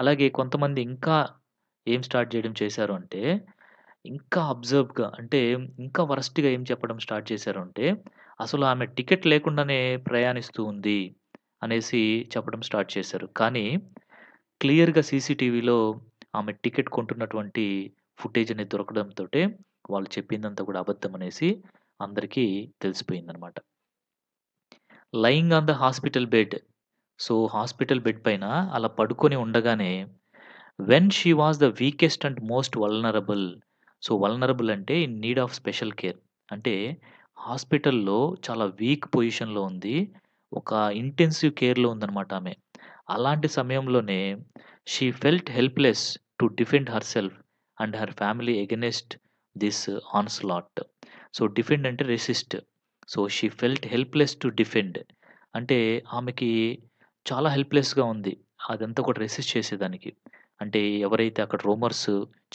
Speaker 1: అలాగే కొంతమంది ఇంకా ఏం స్టార్ట్ చేయడం చేశారు అంటే, ఇంకా అబ్జర్బ్‌గా అంటే ఇంకా వరస్ట్‌గా ఏం చెప్పడం స్టార్ట్ చేశారు అంటే, అసలు ఆమె టికెట్ లేకుండానే ప్రయాణిస్తూ ఉంది అనేసి చెప్పడం స్టార్ట్ చేశారు. కానీ క్లియర్‌గా సీసీటీవీలో ఆమె టికెట్ కొంటున్నటువంటి ఫుటేజ్ అనేది దొరకడంతో వాళ్ళు చెప్పిందంతా కూడా అబద్ధం అనేసి అందరికీ తెలిసిపోయిందనమాట lying on the hospital bed so hospital bed పైన అలా పడుకొని ఉండగానే when she was the weakest and most vulnerable so vulnerable అంటే in need of special care అంటే హాస్పిటల్లో చాలా వీక్ పొజిషన్లో ఉంది ఒక ఇంటెన్సివ్ కేర్లో ఉందన్నమాట ఆమె అలాంటి సమయంలోనే she felt helpless to defend herself and her family against this uh, onslaught. So defend అంటే resist so she felt helpless to defend అంటే ఆమెకి చాలా హెల్ప్లెస్గా ఉంది అదంతా కూడా రెసిస్ట్ చేసేదానికి అంటే ఎవరైతే అక్కడ రూమర్స్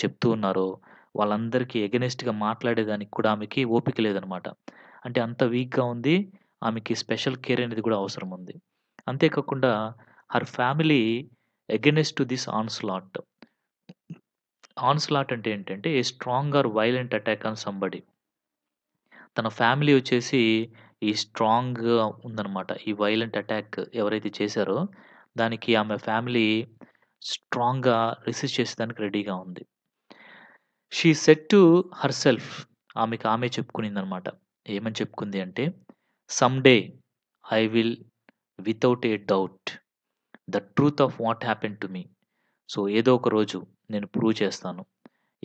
Speaker 1: చెప్తూ ఉన్నారో వాళ్ళందరికీ ఎగనెస్ట్గా మాట్లాడేదానికి కూడా ఆమెకి ఓపిక లేదనమాట అంటే అంత వీక్గా ఉంది ఆమెకి స్పెషల్ కేర్ అనేది కూడా అవసరం ఉంది అంతేకాకుండా her family against to this onslaught onslaught అంటే ఏంటంటే a strong or violent attack on somebody తన ఫ్యామిలీ వచ్చేసి ఈ స్ట్రాంగ్ ఉందన్నమాట ఈ వైలెంట్ అటాక్ ఎవరైతే చేశారో దానికి ఆమె ఫ్యామిలీ స్ట్రాంగ్గా రిసీవ్ చేసేదానికి రెడీగా ఉంది she said to herself ఆమెకు ఆమె అనమాట ఏమని చెప్పుకుంది అంటే some day I will without a doubt the truth of what happen to me so ఏదో ఒక రోజు నేను ప్రూవ్ చేస్తాను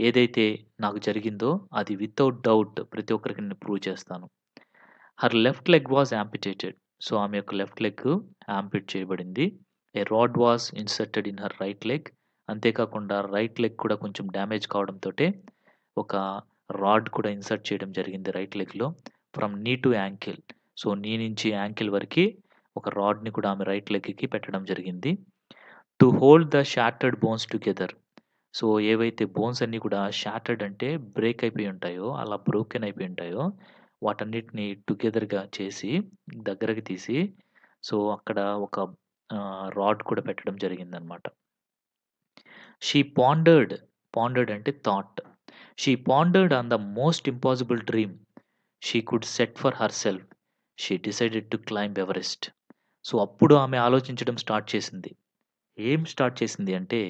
Speaker 1: ఏదైతే నాకు జరిగిందో అది వితౌట్ డౌట్ ప్రతి ఒక్కరికి నేను ప్రూవ్ చేస్తాను her left leg was amputated so ఆమె యొక్క లెఫ్ట్ లెగ్ యాంపిట్ చేయబడింది a rod was inserted in her right leg అంతేకాకుండా రైట్ లెగ్ కూడా కొంచెం డ్యామేజ్ కావడంతో ఒక రాడ్ కూడా ఇన్సర్ట్ చేయడం జరిగింది రైట్ లెగ్లో from knee to ankle so knee నుంచి యాంకిల్ వరకు ఒక రాడ్ని కూడా ఆమె రైట్ లెగ్కి పెట్టడం జరిగింది to hold the shattered bones together so ఏవైతే బోన్స్ అన్నీ కూడా షాటర్డ్ అంటే బ్రేక్ అయిపోయి ఉంటాయో అలా బ్రోకెన్ అయిపోయి ఉంటాయో వాటన్నిటిని టుగెదర్గా చేసి దగ్గరకు తీసి సో అక్కడ ఒక రాడ్ కూడా పెట్టడం జరిగిందనమాట షీ పాండర్డ్ పాండర్డ్ అంటే thought she pondered on the most impossible dream she could set for herself she decided to climb Everest so అప్పుడు ఆమె ఆలోచించడం స్టార్ట్ చేసింది ఏం స్టార్ట్ చేసింది అంటే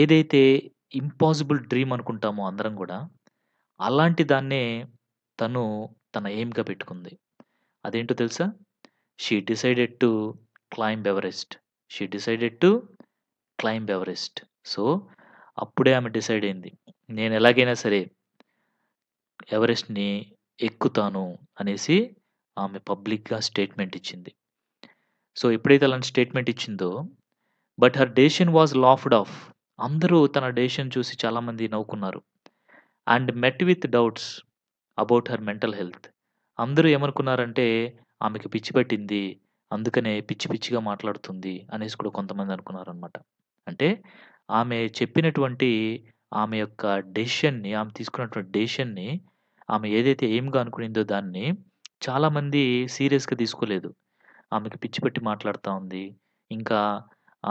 Speaker 1: ఏదైతే ఇంపాసిబుల్ డ్రీమ్ అనుకుంటామో అందరం కూడా అలాంటి దాన్నే తను తన ఎయిమ్‌గా పెట్టుకుంది. అదేంటో తెలుసా? She decided to climb Everest. She decided to climb Everest. So, అప్పుడే ఆమె డిసైడ్ అయింది. నేను ఎలాగైనా సరే ఎవరెస్ట్‌ని ఎక్కుతాను అనేసి ఆమె పబ్లిక్‌గా స్టేట్‌మెంట్ ఇచ్చింది. సో, ఎప్పుడైతే అలాంటి స్టేట్‌మెంట్ ఇచ్చిందో, but her decision was laughed off. అందరూ తన డెసిషన్ చూసి చాలామంది నవ్వుకున్నారు and met with doubts about her mental health అందరూ ఏమనుకున్నారంటే ఆమెకి పిచ్చి పట్టింది అందుకనే పిచ్చి పిచ్చిగా మాట్లాడుతుంది అనేసి కూడా కొంతమంది అనుకున్నారనమాట అంటే ఆమె చెప్పినటువంటి ఆమె యొక్క డెసిషన్ని ఆమె తీసుకున్నటువంటి డెసిషన్ని ఆమె ఏదైతే ఏంగా అనుకునిందో దాన్ని చాలామంది సీరియస్గా తీసుకోలేదు ఆమెకి పిచ్చి పెట్టి మాట్లాడుతూ ఉంది ఇంకా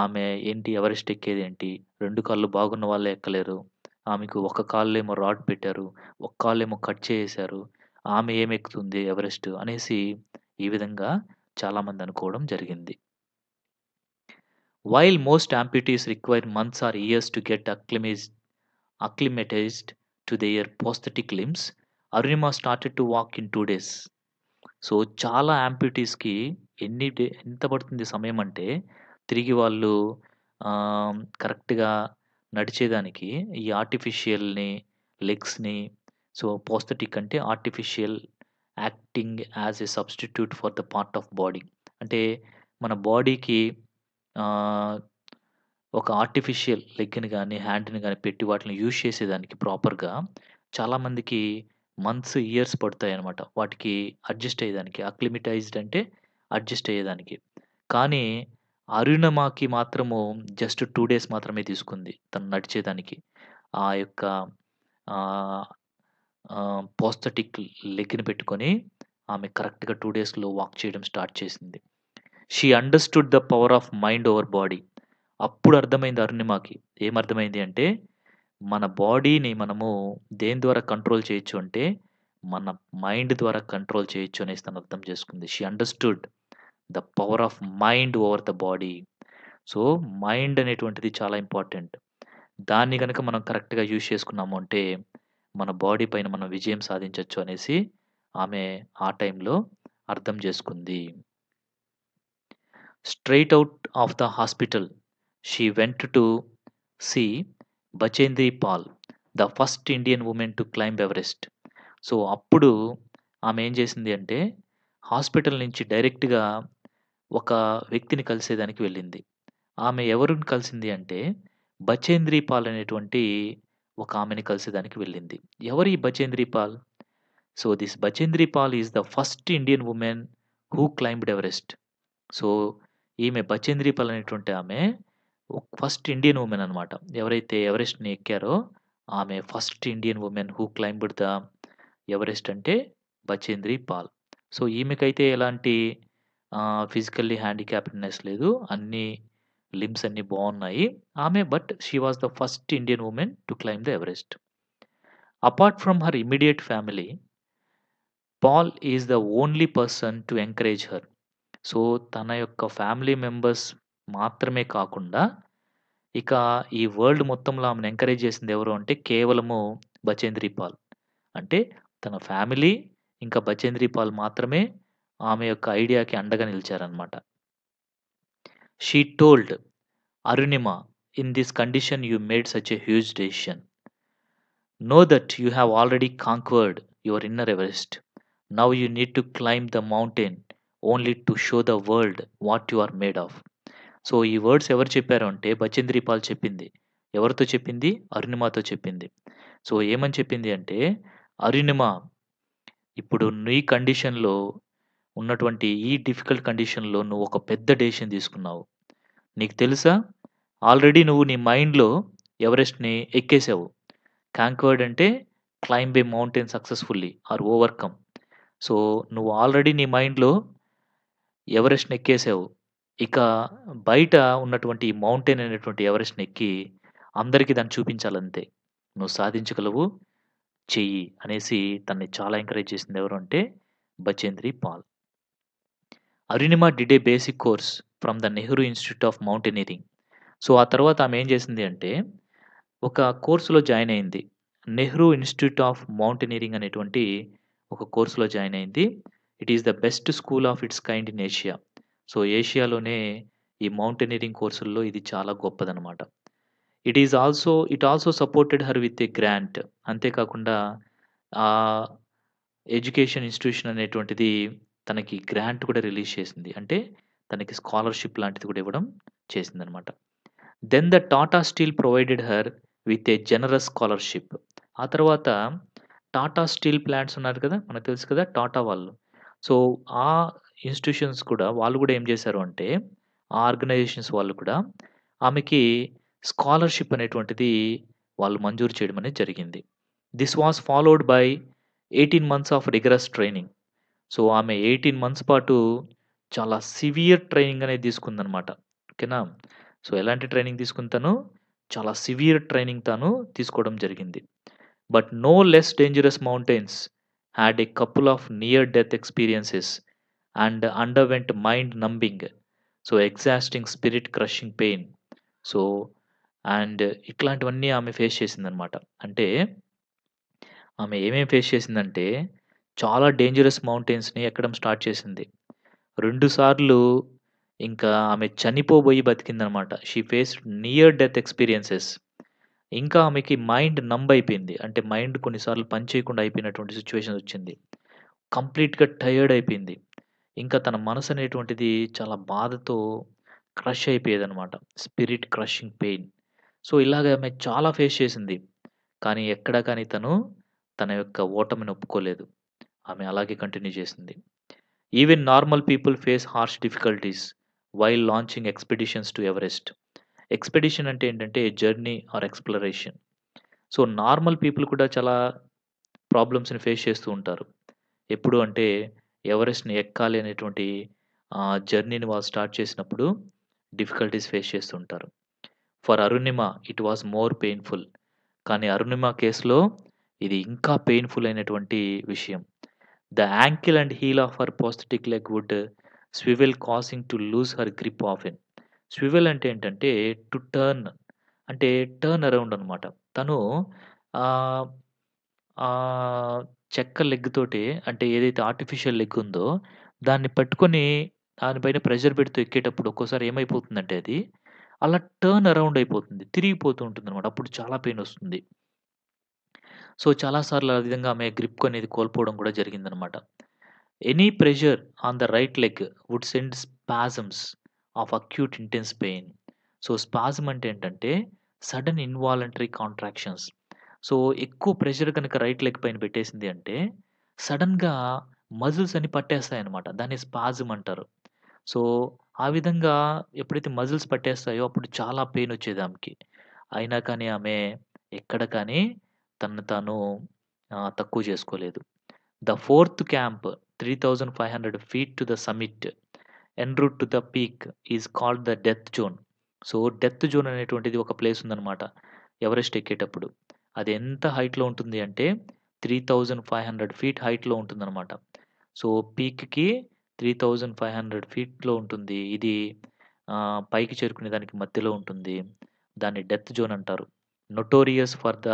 Speaker 1: ఆమె ఏంటి ఎవరెస్ట్ ఎక్కేది ఏంటి రెండు కాళ్ళు బాగున్న వాళ్ళే ఎక్కలేరు. ఆమెకు ఒక ఏమో రాడ్ పెట్టారు. ఒక ఏమో కట్ చేసేశారు. ఆమె ఏమెక్కుతుంది ఎవరెస్ట్ అనేసి ఈ విధంగా చాలామంది అనుకోవడం జరిగింది. While most amputees require months or years to get acclimate acclimatized టు their prosthetic limbs Arunima started to walk in two days. So చాలా యాంప్యుటీస్‌కి ఎన్ని డే ఎంత పడుతుంది సమయం అంటే తిరిగి వాళ్ళు కరెక్ట్‌గా నడిచేదానికి ఈ ఆర్టిఫిషియల్‌ని, లెగ్స్‌ని సో, పోస్థెటిక్ అంటే artificial acting as a substitute for the part of body. అంటే మన బాడీకి ఒక ఆర్టిఫిషియల్ లెగ్‌ని కానీ హ్యాండ్‌ని కానీ పెట్టి వాటిని యూజ్ చేసేదానికి ప్రాపర్‌గా చాలామందికి మంత్స్, ఇయర్స్ పడతాయనమాట. వాటికి అడ్జస్ట్ అయ్యేదానికి అక్లిమిటైజ్డ్ అంటే అడ్జస్ట్ అయ్యేదానికి. కానీ అరుణమాకి మాత్రము జస్ట్ టూ డేస్ మాత్రమే తీసుకుంది. తను నడిచేదానికి. ఆ యొక్క ఆహ్, ఆహ్, పెట్టుకొని ఆమె కరెక్ట్‌గా టూ డేస్‌లో వాక్ చేయడం స్టార్ట్ చేసింది. She understood the power of mind over body. అప్పుడు అర్థమైంది అరుణిమాకి. ఏమర్థమైంది అంటే, మన బాడీని మనము దేని ద్వారా కంట్రోల్ చేయొచ్చు అంటే, మన మైండ్ ద్వారా కంట్రోల్ చేయొచ్చు అనేసి తను అర్థం చేసుకుంది. She understood. The power of mind over the body so mind అనేటువంటిది చాలా ఇంపార్టెంట్ దాన్ని కనుక మనం కరెక్ట్గా యూజ్ చేసుకున్నాము అంటే మన బాడీ పైన మనం విజయం సాధించవచ్చు అనేసి ఆమె ఆ టైంలో అర్థం చేసుకుంది straight out of the hospital she went to see Bachendri Pal the first Indian woman to climb Everest so అప్పుడు ఆమె ఏం చేసింది అంటే హాస్పిటల్ నుంచి డైరెక్ట్గా ఒక వ్యక్తిని కలిసేదానికి వెళ్ళింది. ఆమె ఎవరిని కలిసింది అంటే, బచేంద్రీపాల్ పాల్ అనేటువంటి ఆమెని కలిసేదానికి వెళ్ళింది. ఎవరు ఈ బచేంద్రీ Paul? So, this బచేంద్రీపాల్ Paul is the first Indian women who climbed Everest. So, ఈమె బచేంద్రీపాల్ పాల్ అనేటువంటి ఆమె ఫస్ట్ ఇండియన్ ఉమెన్ అనమాట. ఎవరైతే ఎవరెస్ట్‌ని ఎక్కారో ఆమె first Indian women who climbed the Everest అంటే బచేంద్రీపాల్ పాల్. సో, ఈమెకైతే ఎలాంటి ఫిజికల్లీ హ్యాండిక్యాప్డ్నెస్ లేదు అన్ని లిమ్స్ అన్నీ బాగున్నాయి ఆమె but she was the first Indian woman to climb the Everest apart from her immediate family Pal is the only person to encourage her so తన యొక్క family members మాత్రమే కాకుండా ఇక ఈ వరల్డ్ మొత్తంలో ఆమెను ఎంకరేజ్ చేసింది ఎవరు అంటే కేవలము బచేంద్రీ పాల్ అంటే తన ఫ్యామిలీ ఇంకా బచేంద్రీ పాల్ మాత్రమే ఆమె యొక్క ఐడియాకి అండగా నిలిచారనమాట she told Arunima in this condition you made such a huge decision know that you have already conquered your inner Everest now you need to climb the mountain only to show the world what you are made of so ఈ words ఎవరు చెప్పారు అంటే బచేంద్రీపాల్ Paul చెప్పింది ఎవరితో చెప్పింది అరుణిమాతో చెప్పింది so ఏమని చెప్పింది అంటే అరుణిమ ఇప్పుడు నీ కండిషన్లో ఉన్నటువంటి ఈ డిఫికల్ట్ కండిషన్లో నువ్వు ఒక పెద్ద డెసిషన్ తీసుకున్నావు నీకు తెలుసా ఆల్రెడీ నువ్వు నీ మైండ్లో ఎవరెస్ట్ని ఎక్కేసావు కాంక్వర్డ్ అంటే climb a mountain successfully or overcome so నువ్వు ఆల్రెడీ నీ మైండ్లో ఎవరెస్ట్ని ఎక్కేసావు ఇక బయట ఉన్నటువంటి ఈ మౌంటైన్ అనేటువంటి ఎవరెస్ట్ని ఎక్కి అందరికీ దాన్ని చూపించాలంతే నువ్వు సాధించగలవు చెయ్యి అనేసి తనని చాలా ఎంకరేజ్ చేసింది ఎవరు అంటే Bachendri Pal Arunima did basic course from the Nehru Institute of Mountaineering so ఆ తర్వాత ఆమె ఏం చేసింది అంటే ఒక కోర్సులో జాయిన్ అయింది నెహ్రూ ఇన్స్టిట్యూట్ ఆఫ్ మౌంటైనీరింగ్ అనేటువంటి ఒక కోర్సులో జాయిన్ అయింది it is the best school of its kind in Asia so ఏషియాలోనే ఈ మౌంటైనీరింగ్ కోర్సుల్లో ఇది చాలా గొప్పదనమాట it is also it also supported her with a grant అంతేకాకుండా ఎడ్యుకేషన్ ఇన్స్టిట్యూషన్ అనేటువంటిది తనకి గ్రాంట్ కూడా రిలీజ్ చేసింది అంటే తనకి స్కాలర్షిప్ లాంటిది కూడా ఇవ్వడం చేసిందనమాట then the Tata Steel provided her with a generous scholarship ఆ తర్వాత టాటా స్టీల్ ప్లాంట్స్ ఉన్నారు కదా మనకు తెలుసు కదా టాటా వాళ్ళు సో ఆ ఇన్స్టిట్యూషన్స్ కూడా వాళ్ళు కూడా ఏం చేశారు అంటే ఆ ఆర్గనైజేషన్స్ వాళ్ళు కూడా ఆమెకి స్కాలర్షిప్ అనేటువంటిది వాళ్ళు మంజూరు చేయడం అనేది జరిగింది this was followed by eighteen months of rigorous training so ఆమె ఎయిటీన్ మంత్స్ పాటు చాలా సివియర్ ట్రైనింగ్ అనేది తీసుకుందనమాట. ఓకేనా? సో ఎలాంటి ట్రైనింగ్ తీసుకుంటాను తను? చాలా సివియర్ ట్రైనింగ్ తాను తీసుకోవడం జరిగింది. But no less dangerous mountains had a couple of near death experiences and underwent mind numbing so exhausting spirit crushing pain. So and ఇట్లాంటివన్నీ ఆమె ఫేస్ చేసిందనమాట. అంటే ఆమె ఏమేమి ఫేస్ చేసిందంటే చాలా డేంజరస్ మౌంటైన్స్‌ని ఎక్కడం స్టార్ట్ చేసింది. రెండు సార్లు ఇంకా ఆమె చనిపోబోయి బతికిందనమాట. She faced near death experiences. ఇంకా ఆమెకి మైండ్ నంబ్ అయిపోయింది. అంటే మైండ్ కొన్నిసార్లు పని చేయకుండా అయిపోయినటువంటి సిచ్యువేషన్ వచ్చింది. కంప్లీట్‌గా టైర్డ్ అయిపోయింది. ఇంకా తన మనసు అనేటువంటిది చాలా బాధతో క్రష్ అయిపోయేదనమాట. Spirit crushing pain. సో, ఇలాగ ఆమె చాలా ఫేస్ చేసింది. కానీ ఎక్కడా కానీ తను తన యొక్క ఓటమిని ఒప్పుకోలేదు. ఆమె అలాగే కంటిన్యూ చేసింది even normal people face harsh difficulties while launching expeditions to Everest expedition అంటే ఏంటంటే journey or exploration so normal people కూడా చాలా ప్రాబ్లమ్స్ని ఫేస్ చేస్తూ ఉంటారు ఎప్పుడు అంటే ఎవరెస్ట్ని ఎక్కాలి అనేటువంటి జర్నీని వాళ్ళు స్టార్ట్ చేసినప్పుడు డిఫికల్టీస్ ఫేస్ చేస్తూ ఉంటారు for Arunima it was more painful కానీ అరుణిమ కేసులో ఇది ఇంకా పెయిన్ఫుల్ అయినటువంటి విషయం The ankle and heel of her prosthetic leg would swivel causing to lose her grip of and swivel అంటే ఏంటంటే టు టర్న్ అంటే టర్న్ అరౌండ్ అనమాట తను చెక్క లెగ్ తోటి అంటే ఏదైతే ఆర్టిఫిషియల్ లెగ్ ఉందో దాన్ని పట్టుకొని దానిపైన ప్రెషర్ పెడుతూ ఎక్కేటప్పుడు ఒక్కోసారి ఏమైపోతుందంటే అది అలా టర్న్ అరౌండ్ అయిపోతుంది తిరిగిపోతూ ఉంటుంది అనమాట అప్పుడు చాలా పెయిన్ వస్తుంది సో చాలాసార్లు ఆ విధంగా ఆమె గ్రిప్ అనేది కోల్పోవడం కూడా జరిగిందనమాట any pressure on the right leg would send spasms of acute intense pain so spasm అంటే ఏంటంటే సడన్ ఇన్వాలంటరీ కాంట్రాక్షన్స్ సో ఎక్కువ ప్రెషర్ కనుక రైట్ లెగ్ పైన పెట్టేసింది అంటే సడన్గా మజిల్స్ అని పట్టేస్తాయన్నమాట దాన్ని స్పాజమ్ అంటారు సో ఆ విధంగా ఎప్పుడైతే మజిల్స్ పట్టేస్తాయో అప్పుడు చాలా పెయిన్ వచ్చేది ఆమెకి అయినా కానీ ఆమె ఎక్కడ కానీ తనను తాను తక్కువ చేసుకోలేదు the fourth camp three thousand five hundred feet to the summit en route to the peak is called the death zone so death zone అనేటువంటిది ఒక ప్లేస్ ఉందన్నమాట ఎవరెస్ట్ ఎక్కేటప్పుడు అది ఎంత హైట్లో ఉంటుంది అంటే three thousand five hundred feet హైట్లో ఉంటుందన్నమాట సో పీక్కి త్రీ థౌజండ్ ఫైవ్ హండ్రెడ్ ఫీట్లో ఉంటుంది ఇది పైకి చేరుకునే దానికి మధ్యలో ఉంటుంది దాన్ని డెత్ జోన్ అంటారు notorious for the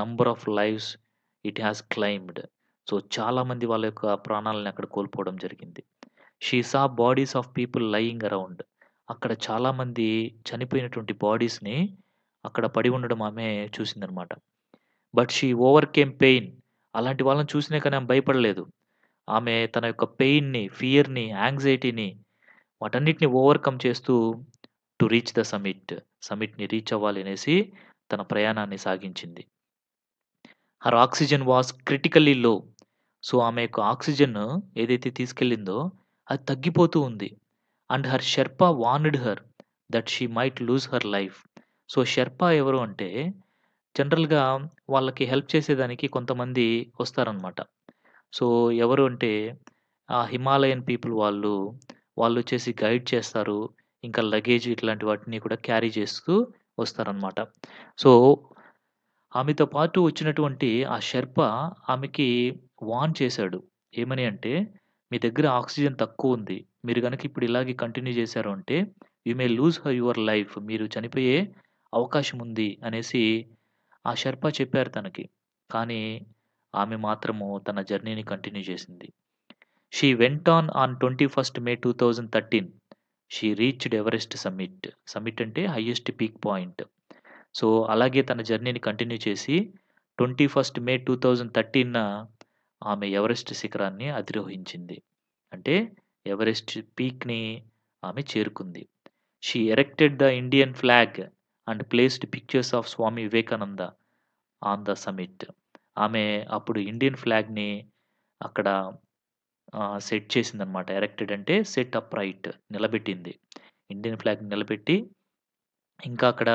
Speaker 1: number of lives it has claimed so చాలామంది వాళ్ళ యొక్క ప్రాణాలను అక్కడ కోల్పోవడం జరిగింది she saw bodies of people lying around అక్కడ చాలామంది చనిపోయినటువంటి బాడీస్ని అక్కడ పడి ఉండడం ఆమె చూసిందనమాట బట్ షీ ఓవర్కేమ్ పెయిన్ అలాంటి వాళ్ళని చూసినా కానీ ఆమె భయపడలేదు ఆమె తన యొక్క పెయిన్ని ఫియర్ని యాంగ్జైటీని వాటన్నిటిని ఓవర్కమ్ చేస్తూ టు రీచ్ ద సమిట్ సమిట్ని రీచ్ అవ్వాలి అనేసి తన ప్రయాణాన్ని సాగించింది her oxygen was critically low so ఆమె యొక్క ఆక్సిజన్ ఏదైతే తీసుకెళ్ళిందో అది తగ్గిపోతూ ఉంది and her Sherpa warned her that she might lose her life so Sherpa ఎవరు అంటే జనరల్గా వాళ్ళకి హెల్ప్ చేసేదానికి కొంతమంది వస్తారనమాట సో ఎవరు అంటే ఆ హిమాలయన్ పీపుల్ వాళ్ళు వాళ్ళు వచ్చేసి గైడ్ చేస్తారు ఇంకా లగేజ్ ఇట్లాంటి వాటిని కూడా క్యారీ చేస్తూ వస్తారనమాట సో ఆమెతో పాటు వచ్చినటువంటి ఆ షెర్ప ఆమెకి వాన్ చేశాడు. ఏమని అంటే, "మీ దగ్గర ఆక్సిజన్ తక్కువ ఉంది మీరు కనుక ఇప్పుడు ఇలాగే కంటిన్యూ చేశారు అంటే, you may lose her your life. మీరు చనిపోయే అవకాశం ఉంది అనేసి ఆ షెర్ప చెప్పారు తనకి. కానీ ఆమె మాత్రము తన జర్నీని కంటిన్యూ చేసింది. She went on on twenty first May two thousand thirteen she reached Everest summit. Summit అంటే హైయెస్ట్ పీక్ పాయింట్. సో అలాగే తన జర్నీని కంటిన్యూ చేసి twenty first May two thousand 2013న ఆమె ఎవరెస్ట్ శిఖరాన్ని అధిరోహించింది. అంటే ఎవరెస్ట్ పీక్‌ని ఆమె చేరుకుంది. She erected the Indian flag and placed pictures of Swami Vivekananda on the summit ఆమె అప్పుడు ఇండియన్ ఫ్లాగ్‌ని అక్కడ సెట్ సెట్ చేసిందనమాట. ఎరెక్టెడ్ అంటే సెట్ అప్ రైట్ నిలబెట్టింది. ఇండియన్ ఫ్లాగ్‌ని నిలబెట్టి ఇంకా అక్కడ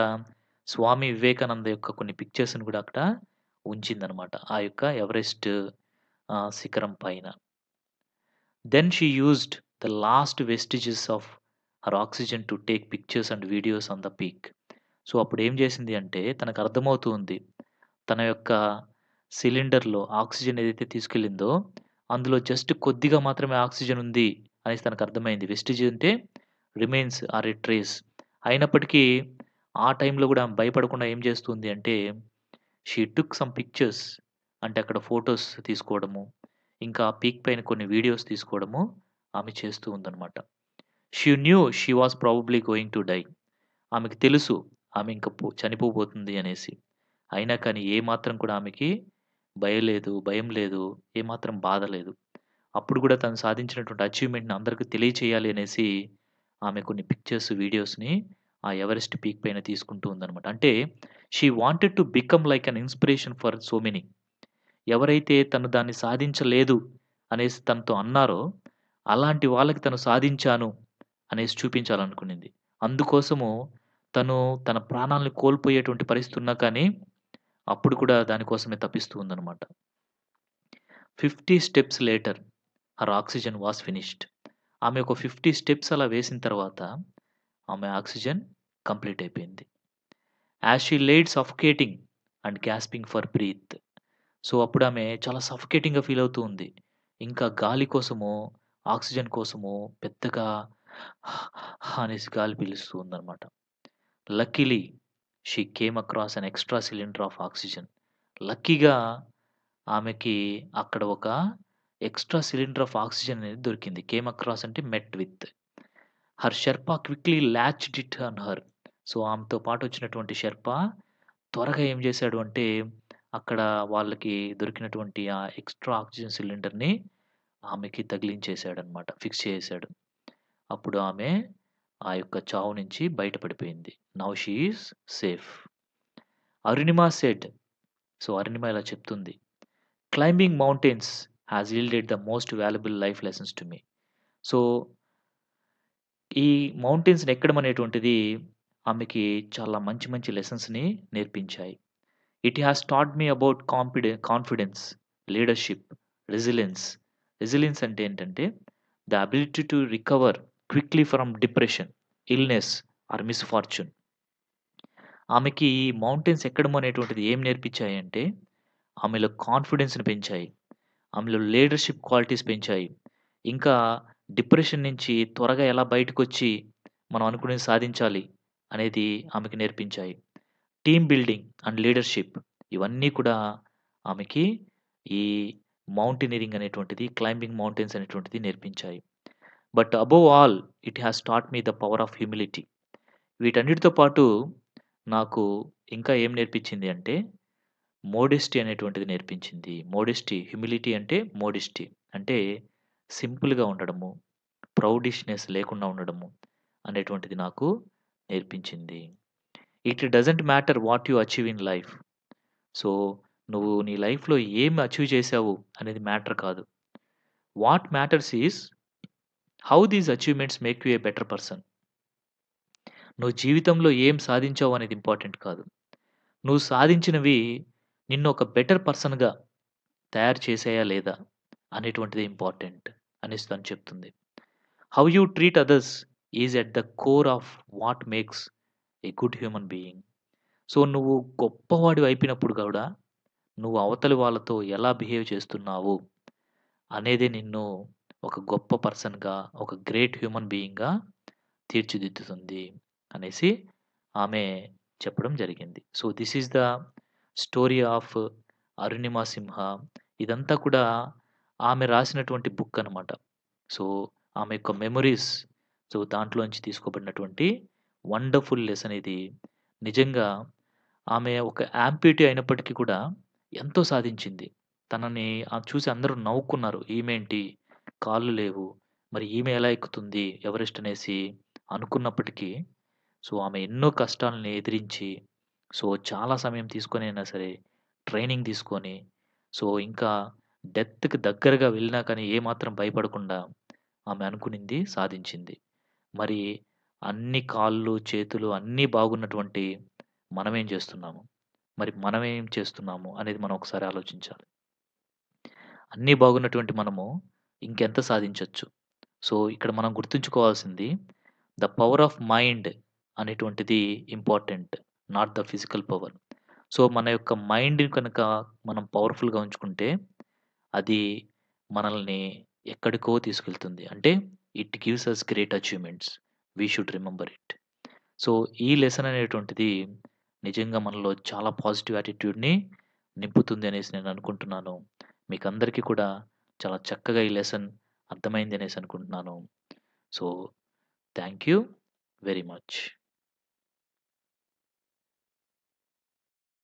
Speaker 1: స్వామి వివేకానంద యొక్క కొన్ని పిక్చర్స్ని కూడా అక్కడ ఉంచిందనమాట ఆ యొక్క ఎవరెస్ట్ శిఖరం పైన then she used the last vestiges of her oxygen to take pictures and videos on the peak so అప్పుడు ఏం చేసింది అంటే తనకు అర్థమవుతుంది తన యొక్క సిలిండర్లో ఆక్సిజన్ ఏదైతే తీసుకెళ్ళిందో అందులో జస్ట్ కొద్దిగా మాత్రమే ఆక్సిజన్ ఉంది అనేసి తనకు అర్థమైంది వెస్టిజ్ అంటే రిమైన్స్ ఆర్ ఎ ట్రేస్ అయినప్పటికీ ఆ టైంలో కూడా ఆమె భయపడకుండా ఏం చేస్తుంది అంటే, షీ టుక్ సమ్ పిక్చర్స్. అంటే అక్కడ ఫొటోస్ తీసుకోవడము, ఇంకా ఆ పీక్ పైన కొన్ని వీడియోస్ తీసుకోవడము ఆమె చేస్తూ ఉందనమాట. She knew she was probably going to die. ఆమెకు తెలుసు ఆమె ఇంకా పో చనిపోబోతుంది అనేసి. అయినా కానీ ఏమాత్రం కూడా ఆమెకి భయలేదు, భయం లేదు, ఏమాత్రం బాధ లేదు. అప్పుడు కూడా తను సాధించినటువంటి అచీవ్‌మెంట్‌ని అందరికి తెలియచేయాలి అనేసి ఆమె కొన్ని పిక్చర్స్, వీడియోస్‌ని ఆ ఎవరెస్ట్ పీక్ పైన తీసుకుంటూ ఉందనమాట అంటే she wanted to become like an inspiration for so many ఎవరైతే తను దాన్ని సాధించలేదు అనేసి తనతో అన్నారో అలాంటి వాళ్ళకి తను సాధించాను అనేసి చూపించాలనుకునింది అందుకోసము తను తన ప్రాణాలను కోల్పోయేటువంటి పరిస్థితి ఉన్నా కానీ అప్పుడు కూడా దానికోసమే తప్పిస్తూ ఉందనమాట fifty steps later her oxygen was finished ఆమె ఒక ఫిఫ్టీ స్టెప్స్ అలా వేసిన తర్వాత ఆమె ఆక్సిజన్ కంప్లీట్ అయిపోయింది as she laid suffocating and gasping for breath so అప్పుడు ఆమె చాలా సఫకేటింగ్గా ఫీల్ అవుతూ ఉంది ఇంకా గాలి కోసము ఆక్సిజన్ కోసము పెద్దగా అనేసి గాలి పీలుస్తూ ఉందన్నమాట luckily she came across an extra cylinder of oxygen లక్కీగా ఆమెకి అక్కడ ఒక ఎక్స్ట్రా సిలిండర్ ఆఫ్ ఆక్సిజన్ అనేది దొరికింది కేమ్ అక్రాస్ అంటే met with her Sherpa quickly latched it on her so ఆమెతో పాటు వచ్చినటువంటి షర్పా త్వరగా ఏం చేశాడు అంటే అక్కడ వాళ్ళకి దొరికినటువంటి ఆ ఎక్స్ట్రా ఆక్సిజన్ సిలిండర్ని ఆమెకి తగిలించేసాడనమాట ఫిక్స్ చేసాడు అప్పుడు ఆమె ఆ యొక్క చావు నుంచి బయటపడిపోయింది now she's safe Arunima said so Arunima ఇలా చెప్తుంది climbing mountains has yielded the most valuable life lessons to me so ఈ మౌంటైన్స్‌ని ఎక్కడం అనేటువంటిది ఆమెకి చాలా మంచి మంచి లెసన్స్‌ని నేర్పించాయి. It has taught me about confide confidence, leadership, resilience. Resilience అంటే ఏంటంటే the ability to recover quickly from depression, illness or misfortune. ఆమెకి ఈ మౌంటైన్స్ ఎక్కడం అనేటువంటిది ఏం అంటే ఆమెలో కాన్ఫిడెన్స్‌ని పెంచాయి. ఆమెలో లీడర్‌షిప్ క్వాలిటీస్ పెంచాయి. ఇంకా డిప్రెషన్ నుంచి త్వరగా ఎలా బయటకొచ్చి మనం అనుకునేది సాధించాలి అనేది ఆమెకు నేర్పించాయి. టీమ్ బిల్డింగ్ అండ్ లీడర్‌షిప్ ఇవన్నీ కూడా ఆమెకి ఈ మౌంటైనీరింగ్ అనేటువంటిది, క్లైంబింగ్ మౌంటైన్స్ అనేటువంటిది నేర్పించాయి. But above all it has taught me the power of humility. వీటన్నిటితో పాటు నాకు ఇంకా ఏం నేర్పించింది అంటే మోడెస్టీ అనేటువంటిది నేర్పించింది. మోడెస్టీ హ్యూమిలిటీ అంటే మోడెస్టీ అంటే సింపుల్గా ఉండడము ప్రౌడిష్నెస్ లేకుండా ఉండడము అనేటువంటిది నాకు నేర్పించింది it doesn't matter what you achieve in life so నువ్వు నీ లైఫ్లో ఏమి అచీవ్ చేసావు అనేది మ్యాటర్ కాదు what matters is how these achievements make you a better person నువ్వు జీవితంలో ఏం సాధించావు అనేది ఇంపార్టెంట్ కాదు నువ్వు సాధించినవి నిన్ను ఒక బెటర్ పర్సన్గా తయారు చేసాయా లేదా అనేటువంటిది ఇంపార్టెంట్ అని తను చెప్తుంది how you treat others is at the core of what makes a good human being so నువ్వు గొప్పవాడి అయిపోయినప్పుడు కూడా నువ్వు అవతలి వాళ్ళతో ఎలా బిహేవ్ చేస్తున్నావు అనేది నిన్ను ఒక గొప్ప పర్సన్గా ఒక గ్రేట్ హ్యూమన్ బీయింగ్గా తీర్చిదిద్దుతుంది అనేసి ఆమె చెప్పడం జరిగింది so this is the story of Arunima Sinha ఇదంతా కూడా ఆమె రాసినటువంటి బుక్ అనమాట సో ఆమె యొక్క మెమొరీస్ సో దాంట్లోంచి తీసుకోబడినటువంటి వండర్ఫుల్ లెసన్ ఇది నిజంగా ఆమె ఒక యాంప్యూటీ అయినప్పటికీ కూడా ఎంతో సాధించింది తనని చూసి అందరూ నవ్వుకున్నారు ఈమెంటి కాళ్ళు లేవు మరి ఈమె ఎలా ఎక్కుతుంది ఎవరెస్ట్ అనేసి అనుకున్నప్పటికీ సో ఆమె ఎన్నో కష్టాలను ఎదిరించి సో చాలా సమయం తీసుకొని అయినా సరే ట్రైనింగ్ తీసుకొని సో ఇంకా డెత్కి దగ్గరగా వెళ్ళినా కానీ ఏమాత్రం భయపడకుండా ఆమె అనుకునింది సాధించింది మరి అన్ని కాళ్ళు చేతులు అన్నీ బాగున్నటువంటి మనమేం చేస్తున్నాము మరి మనమేం చేస్తున్నాము అనేది మనం ఒకసారి ఆలోచించాలి అన్నీ బాగున్నటువంటి మనము ఇంకెంత సాధించవచ్చు సో ఇక్కడ మనం గుర్తుంచుకోవాల్సింది ద పవర్ ఆఫ్ మైండ్ అనేటువంటిది important not the physical power so మన యొక్క మైండ్ కనుక మనం పవర్ఫుల్గా ఉంచుకుంటే అది మనల్ని ఎక్కడికో తీసుకెళ్తుంది అంటే it gives us great achievements we should remember it so ఈ లెసన్ అనేటువంటిది నిజంగా మనలో చాలా పాజిటివ్ యాటిట్యూడ్ని నింపుతుంది అనేసి నేను అనుకుంటున్నాను మీకు అందరికీ కూడా చాలా చక్కగా ఈ లెసన్ అర్థమైంది అనేసి అనుకుంటున్నాను so thank you very much